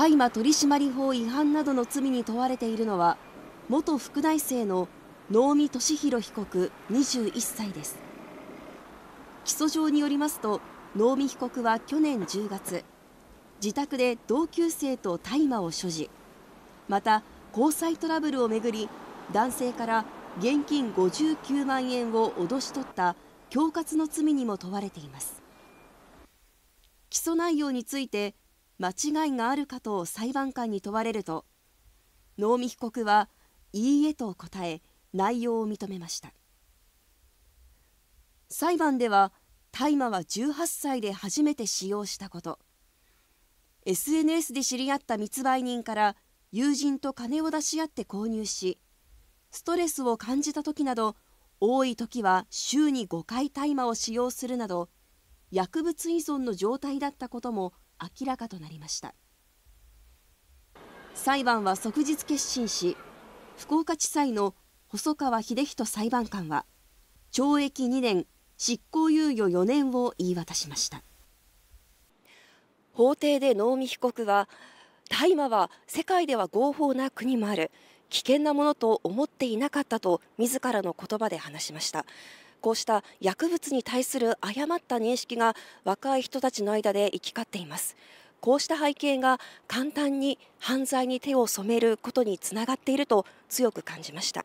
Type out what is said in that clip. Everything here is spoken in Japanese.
大麻取締法違反などの罪に問われているのは元副大生の能見俊弘被告21歳です起訴状によりますと能見被告は去年10月自宅で同級生と大麻を所持また交際トラブルをめぐり男性から現金59万円を脅し取った恐喝の罪にも問われています起訴内容について間違いがあるかと裁判官に問われると能見被告はいいえと答え内容を認めました裁判では大麻は18歳で初めて使用したこと SNS で知り合った密売人から友人と金を出し合って購入しストレスを感じた時など多い時は週に5回大麻を使用するなど薬物依存の状態だったことも明らかとなりました裁判は即日結審し福岡地裁の細川秀人裁判官は懲役2年執行猶予4年を言い渡しました法廷で能見被告は大麻は世界では合法な国もある危険なものと思っていなかったと自らの言葉で話しましたこうした薬物に対する誤った認識が若い人たちの間で行き交っています。こうした背景が簡単に犯罪に手を染めることにつながっていると強く感じました。